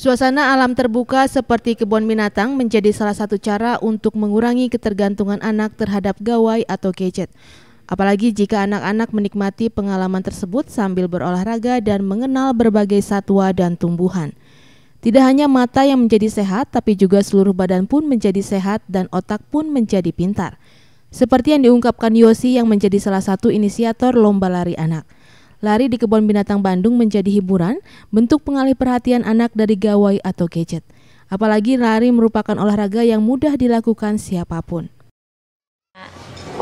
Suasana alam terbuka seperti kebun binatang menjadi salah satu cara untuk mengurangi ketergantungan anak terhadap gawai atau gadget. Apalagi jika anak-anak menikmati pengalaman tersebut sambil berolahraga dan mengenal berbagai satwa dan tumbuhan. Tidak hanya mata yang menjadi sehat, tapi juga seluruh badan pun menjadi sehat dan otak pun menjadi pintar. Seperti yang diungkapkan Yosi yang menjadi salah satu inisiator lomba lari anak lari di kebun binatang Bandung menjadi hiburan, bentuk pengalih perhatian anak dari gawai atau gadget. Apalagi lari merupakan olahraga yang mudah dilakukan siapapun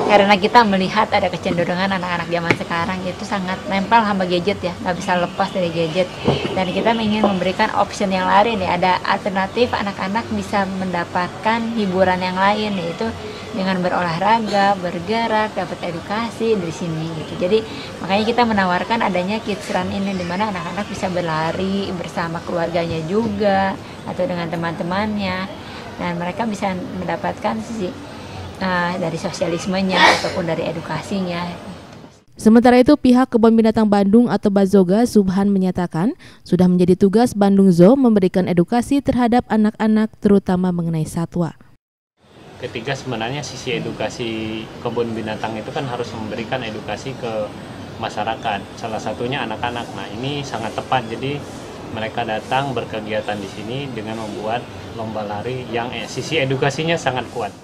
karena kita melihat ada kecenderungan anak-anak zaman sekarang itu sangat nempel sama gadget ya nggak bisa lepas dari gadget dan kita ingin memberikan opsi yang lain ya ada alternatif anak-anak bisa mendapatkan hiburan yang lain yaitu dengan berolahraga, bergerak, dapat edukasi di sini gitu. Jadi makanya kita menawarkan adanya kids run ini di mana anak-anak bisa berlari bersama keluarganya juga atau dengan teman-temannya dan mereka bisa mendapatkan sisi dari sosialismenya ataupun dari edukasinya. Sementara itu, pihak Kebun Binatang Bandung atau Bazoga Subhan menyatakan sudah menjadi tugas Bandung Zoo memberikan edukasi terhadap anak-anak terutama mengenai satwa. Ketiga sebenarnya sisi edukasi kebun binatang itu kan harus memberikan edukasi ke masyarakat. Salah satunya anak-anak. Nah ini sangat tepat. Jadi mereka datang berkegiatan di sini dengan membuat lomba lari yang eh, sisi edukasinya sangat kuat.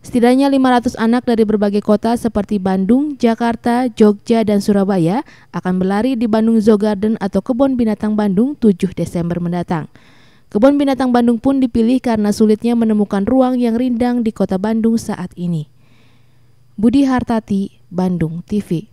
Setidaknya 500 anak dari berbagai kota seperti Bandung, Jakarta, Jogja, dan Surabaya akan berlari di Bandung Zoo Garden atau Kebun Binatang Bandung 7 Desember mendatang. Kebun Binatang Bandung pun dipilih karena sulitnya menemukan ruang yang rindang di kota Bandung saat ini. Budi Hartati, Bandung TV